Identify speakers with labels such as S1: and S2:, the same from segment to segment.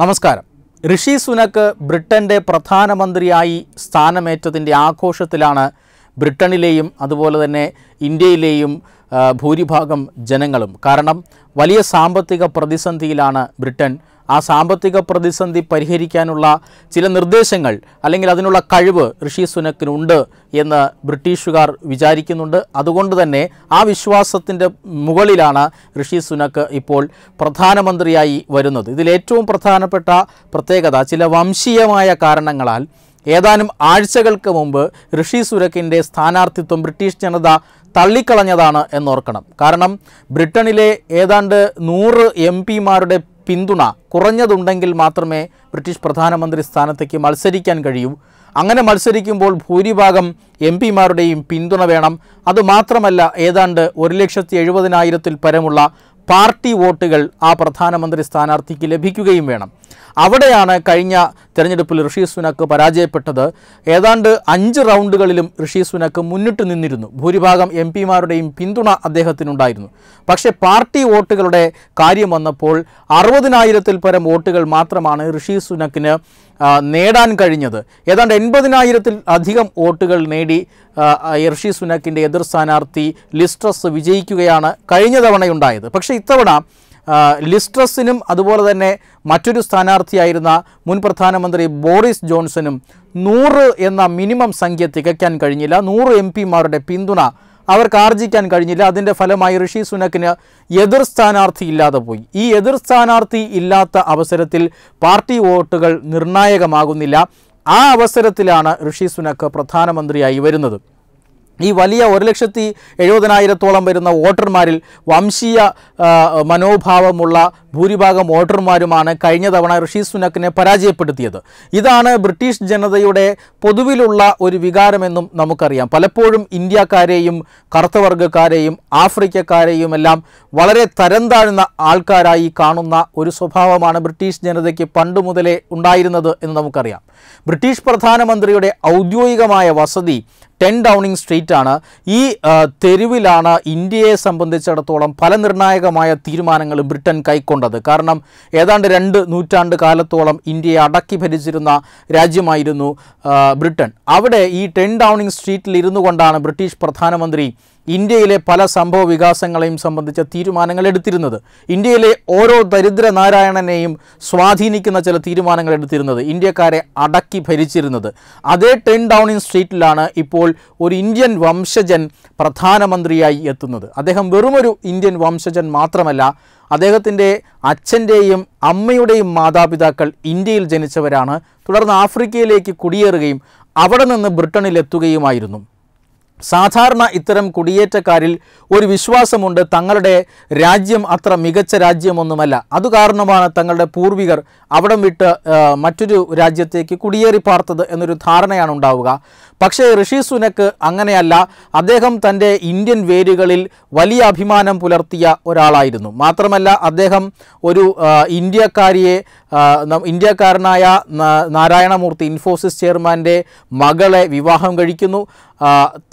S1: നമസ്കാരം ഋഷി സുനക്ക് ബ്രിട്ടൻ്റെ പ്രധാനമന്ത്രിയായി സ്ഥാനമേറ്റതിൻ്റെ ആഘോഷത്തിലാണ് ബ്രിട്ടനിലെയും അതുപോലെ തന്നെ ഇന്ത്യയിലെയും ഭൂരിഭാഗം ജനങ്ങളും കാരണം വലിയ സാമ്പത്തിക പ്രതിസന്ധിയിലാണ് ബ്രിട്ടൻ ആ സാമ്പത്തിക പ്രതിസന്ധി പരിഹരിക്കാനുള്ള ചില നിർദ്ദേശങ്ങൾ അല്ലെങ്കിൽ അതിനുള്ള കഴിവ് ഋഷി സുനക്കിനുണ്ട് എന്ന് ബ്രിട്ടീഷുകാർ വിചാരിക്കുന്നുണ്ട് അതുകൊണ്ട് തന്നെ ആ വിശ്വാസത്തിൻ്റെ മുകളിലാണ് ഋഷി സുനക്ക് ഇപ്പോൾ പ്രധാനമന്ത്രിയായി വരുന്നത് ഇതിലേറ്റവും പ്രധാനപ്പെട്ട പ്രത്യേകത ചില വംശീയമായ കാരണങ്ങളാൽ ഏതാനും ആഴ്ചകൾക്ക് മുമ്പ് ഋഷി സുരക്കിൻ്റെ സ്ഥാനാർത്ഥിത്വം ബ്രിട്ടീഷ് ജനത തള്ളിക്കളഞ്ഞതാണ് എന്നോർക്കണം കാരണം ബ്രിട്ടനിലെ ഏതാണ്ട് നൂറ് എം പിമാരുടെ പിന്തുണ കുറഞ്ഞതുണ്ടെങ്കിൽ മാത്രമേ ബ്രിട്ടീഷ് പ്രധാനമന്ത്രി സ്ഥാനത്തേക്ക് മത്സരിക്കാൻ കഴിയൂ അങ്ങനെ മത്സരിക്കുമ്പോൾ ഭൂരിഭാഗം എം പിമാരുടെയും പിന്തുണ വേണം അതുമാത്രമല്ല ഏതാണ്ട് ഒരു ലക്ഷത്തി എഴുപതിനായിരത്തിൽ പരമുള്ള പാർട്ടി വോട്ടുകൾ ആ പ്രധാനമന്ത്രി സ്ഥാനാർത്ഥിക്ക് ലഭിക്കുകയും വേണം അവിടെയാണ് കഴിഞ്ഞ തെരഞ്ഞെടുപ്പിൽ ഋഷി സുനക്ക് പരാജയപ്പെട്ടത് ഏതാണ്ട് അഞ്ച് റൗണ്ടുകളിലും ഋഷി സുനക്ക് മുന്നിട്ട് നിന്നിരുന്നു ഭൂരിഭാഗം എം പിമാരുടെയും പിന്തുണ അദ്ദേഹത്തിനുണ്ടായിരുന്നു പക്ഷേ പാർട്ടി വോട്ടുകളുടെ കാര്യം വന്നപ്പോൾ അറുപതിനായിരത്തിൽ പരം വോട്ടുകൾ മാത്രമാണ് ഋഷി സുനക്കിന് നേടാൻ കഴിഞ്ഞത് ഏതാണ്ട് എൺപതിനായിരത്തിൽ അധികം വോട്ടുകൾ നേടി ഋഷി സുനക്കിൻ്റെ എതിർ സ്ഥാനാർത്ഥി ലിസ്ട്രസ് വിജയിക്കുകയാണ് കഴിഞ്ഞ തവണയുണ്ടായത് പക്ഷേ ഇത്തവണ ലിസ്ട്രസിനും അതുപോലെ തന്നെ മറ്റൊരു സ്ഥാനാർത്ഥിയായിരുന്ന മുൻ പ്രധാനമന്ത്രി ബോറിസ് ജോൺസനും നൂറ് എന്ന മിനിമം സംഖ്യ തികയ്ക്കാൻ കഴിഞ്ഞില്ല നൂറ് എം പിമാരുടെ പിന്തുണ അവർക്ക് ആർജിക്കാൻ കഴിഞ്ഞില്ല അതിൻ്റെ ഫലമായി ഋഷി സുനക്കിന് എതിർ സ്ഥാനാർത്ഥി ഇല്ലാതെ പോയി ഈ എതിർ സ്ഥാനാർത്ഥി ഇല്ലാത്ത അവസരത്തിൽ പാർട്ടി വോട്ടുകൾ നിർണായകമാകുന്നില്ല ആ അവസരത്തിലാണ് ഋഷി സുനക്ക് പ്രധാനമന്ത്രിയായി വരുന്നത് ഈ വലിയ ഒരു ലക്ഷത്തി എഴുപതിനായിരത്തോളം വരുന്ന വോട്ടർമാരിൽ വംശീയ മനോഭാവമുള്ള ഭൂരിഭാഗം വോട്ടർമാരുമാണ് കഴിഞ്ഞ തവണ ഋഷി സുനക്കിനെ പരാജയപ്പെടുത്തിയത് ഇതാണ് ബ്രിട്ടീഷ് ജനതയുടെ പൊതുവിലുള്ള ഒരു വികാരമെന്നും നമുക്കറിയാം പലപ്പോഴും ഇന്ത്യക്കാരെയും കറുത്തവർഗക്കാരെയും ആഫ്രിക്കക്കാരെയും എല്ലാം വളരെ തരം താഴ്ന്ന ആൾക്കാരായി കാണുന്ന ഒരു സ്വഭാവമാണ് ബ്രിട്ടീഷ് ജനതയ്ക്ക് പണ്ട് മുതലേ ഉണ്ടായിരുന്നത് എന്ന് നമുക്കറിയാം ബ്രിട്ടീഷ് പ്രധാനമന്ത്രിയുടെ ഔദ്യോഗികമായ വസതി ടെൻ ഡൗണിങ് സ്ട്രീറ്റ് ആണ് ഈ തെരുവിലാണ് ഇന്ത്യയെ സംബന്ധിച്ചിടത്തോളം പല നിർണായകമായ തീരുമാനങ്ങൾ ബ്രിട്ടൻ കൈക്കൊണ്ടത് കാരണം ഏതാണ്ട് രണ്ട് നൂറ്റാണ്ട് കാലത്തോളം ഇന്ത്യയെ അടക്കി ഭരിച്ചിരുന്ന രാജ്യമായിരുന്നു ബ്രിട്ടൻ അവിടെ ഈ ടെൻ ഡൗണിങ് സ്ട്രീറ്റിൽ ഇരുന്നു കൊണ്ടാണ് ബ്രിട്ടീഷ് പ്രധാനമന്ത്രി ഇന്ത്യയിലെ പല സംഭവ വികാസങ്ങളെയും സംബന്ധിച്ച തീരുമാനങ്ങൾ എടുത്തിരുന്നത് ഇന്ത്യയിലെ ഓരോ ദരിദ്ര നാരായണനെയും സ്വാധീനിക്കുന്ന ചില തീരുമാനങ്ങൾ എടുത്തിരുന്നത് ഇന്ത്യക്കാരെ അടക്കി ഭരിച്ചിരുന്നത് അതേ ടെൻ ഇൻ സ്ട്രീറ്റിലാണ് ഇപ്പോൾ ഒരു ഇന്ത്യൻ വംശജൻ പ്രധാനമന്ത്രിയായി എത്തുന്നത് അദ്ദേഹം വെറുമൊരു ഇന്ത്യൻ വംശജൻ മാത്രമല്ല അദ്ദേഹത്തിൻ്റെ അച്ഛൻ്റെയും അമ്മയുടെയും മാതാപിതാക്കൾ ഇന്ത്യയിൽ ജനിച്ചവരാണ് തുടർന്ന് ആഫ്രിക്കയിലേക്ക് കുടിയേറുകയും അവിടെ നിന്ന് ബ്രിട്ടനിലെത്തുകയുമായിരുന്നു സാധാരണ ഇത്തരം കുടിയേറ്റക്കാരിൽ ഒരു വിശ്വാസമുണ്ട് തങ്ങളുടെ രാജ്യം അത്ര മികച്ച രാജ്യമൊന്നുമല്ല അതുകാരണമാണ് തങ്ങളുടെ പൂർവികർ അവിടം വിട്ട് മറ്റൊരു രാജ്യത്തേക്ക് കുടിയേറി പാർത്തത് എന്നൊരു ധാരണയാണ് ഉണ്ടാവുക പക്ഷേ ഋഷി സുനക്ക് അങ്ങനെയല്ല അദ്ദേഹം തൻ്റെ ഇന്ത്യൻ വേരുകളിൽ വലിയ അഭിമാനം പുലർത്തിയ ഒരാളായിരുന്നു മാത്രമല്ല അദ്ദേഹം ഒരു ഇന്ത്യക്കാരിയെ ഇന്ത്യക്കാരനായ നാരായണമൂർത്തി ഇൻഫോസിസ് ചെയർമാൻ്റെ മകളെ വിവാഹം കഴിക്കുന്നു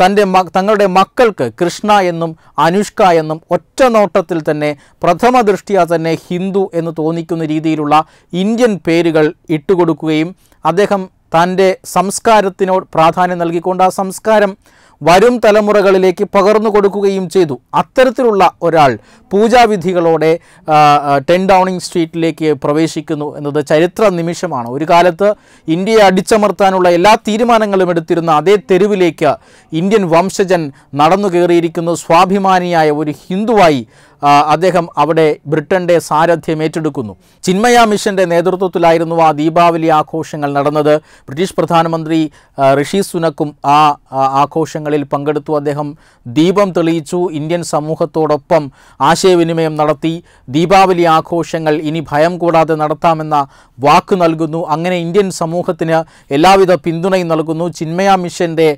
S1: തൻ്റെ തങ്ങളുടെ മക്കൾക്ക് കൃഷ്ണ എന്നും അനുഷ്ക എന്നും ഒറ്റ നോട്ടത്തിൽ തന്നെ പ്രഥമ ദൃഷ്ടിയ തന്നെ ഹിന്ദു എന്ന് തോന്നിക്കുന്ന രീതിയിലുള്ള ഇന്ത്യൻ പേരുകൾ ഇട്ടുകൊടുക്കുകയും അദ്ദേഹം തൻ്റെ സംസ്കാരത്തിനോട് പ്രാധാന്യം നൽകിക്കൊണ്ട് ആ സംസ്കാരം വരും തലമുറകളിലേക്ക് പകർന്നു കൊടുക്കുകയും ചെയ്തു അത്തരത്തിലുള്ള ഒരാൾ പൂജാവിധികളോടെ ടെൻ ഡൗണിങ് സ്ട്രീറ്റിലേക്ക് പ്രവേശിക്കുന്നു എന്നത് ചരിത്ര നിമിഷമാണ് ഒരു കാലത്ത് ഇന്ത്യയെ അടിച്ചമർത്താനുള്ള എല്ലാ തീരുമാനങ്ങളും എടുത്തിരുന്ന അതേ തെരുവിലേക്ക് ഇന്ത്യൻ വംശജൻ നടന്നു കയറിയിരിക്കുന്നു സ്വാഭിമാനിയായ ഒരു ഹിന്ദുവായി അദ്ദേഹം അവിടെ ബ്രിട്ടൻ്റെ സാരഥ്യം ഏറ്റെടുക്കുന്നു ചിന്മയ മിഷൻ്റെ നേതൃത്വത്തിലായിരുന്നു ആ ദീപാവലി ആഘോഷങ്ങൾ നടന്നത് ബ്രിട്ടീഷ് പ്രധാനമന്ത്രി ഋഷി സുനക്കും ആ ആഘോഷങ്ങളിൽ പങ്കെടുത്തു അദ്ദേഹം ദീപം തെളിയിച്ചു ഇന്ത്യൻ സമൂഹത്തോടൊപ്പം ആശയവിനിമയം നടത്തി ദീപാവലി ആഘോഷങ്ങൾ ഇനി ഭയം കൂടാതെ നടത്താമെന്ന വാക്ക് നൽകുന്നു അങ്ങനെ ഇന്ത്യൻ സമൂഹത്തിന് എല്ലാവിധ പിന്തുണയും നൽകുന്നു ചിന്മയ മിഷൻ്റെ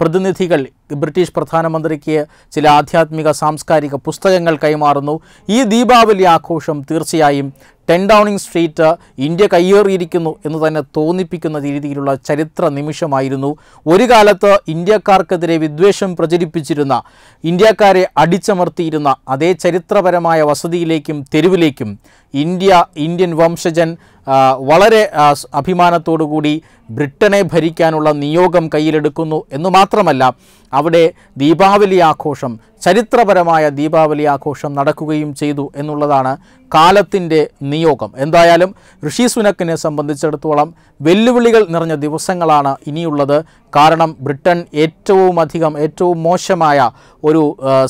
S1: പ്രതിനിധികൾ ബ്രിട്ടീഷ് പ്രധാനമന്ത്രിക്ക് ചില ആധ്യാത്മിക സാംസ്കാരിക പുസ്തകങ്ങൾ കൈമാറുന്നു ഈ ദീപാവലി ആഘോഷം തീർച്ചയായും ടെൻ ഡൗണിംഗ് സ്ട്രീറ്റ് ഇന്ത്യ കയ്യേറിയിരിക്കുന്നു എന്ന് തന്നെ തോന്നിപ്പിക്കുന്ന രീതിയിലുള്ള ചരിത്ര നിമിഷമായിരുന്നു ഒരു കാലത്ത് ഇന്ത്യക്കാർക്കെതിരെ വിദ്വേഷം പ്രചരിപ്പിച്ചിരുന്ന ഇന്ത്യക്കാരെ അടിച്ചമർത്തിയിരുന്ന അതേ ചരിത്രപരമായ വസതിയിലേക്കും തെരുവിലേക്കും ഇന്ത്യ ഇന്ത്യൻ വംശജൻ വളരെ അഭിമാനത്തോടുകൂടി ബ്രിട്ടനെ ഭരിക്കാനുള്ള നിയോഗം കയ്യിലെടുക്കുന്നു എന്ന് മാത്രമല്ല അവിടെ ദീപാവലി ആഘോഷം ചരിത്രപരമായ ദീപാവലി ആഘോഷം നടക്കുകയും ചെയ്തു എന്നുള്ളതാണ് കാലത്തിൻ്റെ നിയോഗം എന്തായാലും ഋഷി സുനക്കിനെ സംബന്ധിച്ചിടത്തോളം വെല്ലുവിളികൾ നിറഞ്ഞ ദിവസങ്ങളാണ് ഇനിയുള്ളത് കാരണം ബ്രിട്ടൻ ഏറ്റവും അധികം ഏറ്റവും മോശമായ ഒരു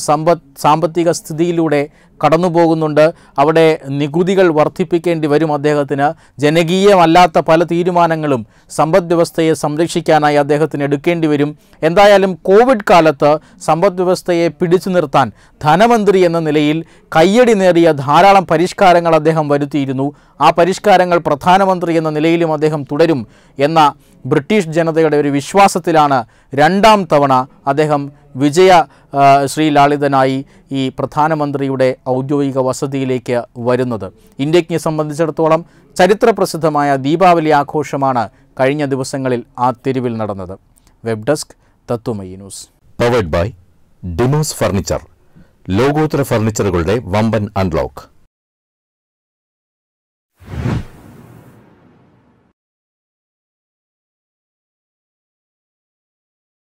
S1: സമ്പത്ത് സാമ്പത്തിക സ്ഥിതിയിലൂടെ കടന്നുപോകുന്നുണ്ട് അവിടെ നികുതികൾ വർദ്ധിപ്പിക്കേണ്ടി വരും അദ്ദേഹത്തിന് ജനകീയമല്ലാത്ത പല തീരുമാനങ്ങളും സമ്പദ്വ്യവസ്ഥയെ സംരക്ഷിക്കാനായി അദ്ദേഹത്തിന് എടുക്കേണ്ടി വരും എന്തായാലും കോവിഡ് കാലത്ത് സമ്പദ്വ്യവസ്ഥയെ പിടിച്ചു നിർത്താൻ ധനമന്ത്രി എന്ന നിലയിൽ കയ്യടി നേടിയ ധാരാളം പരിഷ്കാരങ്ങൾ അദ്ദേഹം വരുത്തിയിരുന്നു ആ പരിഷ്കാരങ്ങൾ പ്രധാനമന്ത്രി എന്ന നിലയിലും അദ്ദേഹം തുടരും എന്ന ബ്രിട്ടീഷ് ജനതയുടെ ഒരു വിശ്വാസത്തിലാണ് രണ്ടാം തവണ അദ്ദേഹം വിജയ ശ്രീലാളിതനായി ഈ പ്രധാനമന്ത്രിയുടെ ഔദ്യോഗിക വസതിയിലേക്ക് വരുന്നത് ഇന്ത്യക്ക് സംബന്ധിച്ചിടത്തോളം ചരിത്രപ്രസിദ്ധമായ ദീപാവലി ആഘോഷമാണ് കഴിഞ്ഞ ദിവസങ്ങളിൽ ആ തെരുവിൽ നടന്നത് web desk Tatwamayi news powered by Demos furniture ലോകോത്തര ഫർണിച്ചറുകളുടെ വമ്പൻ അൺലോക്ക്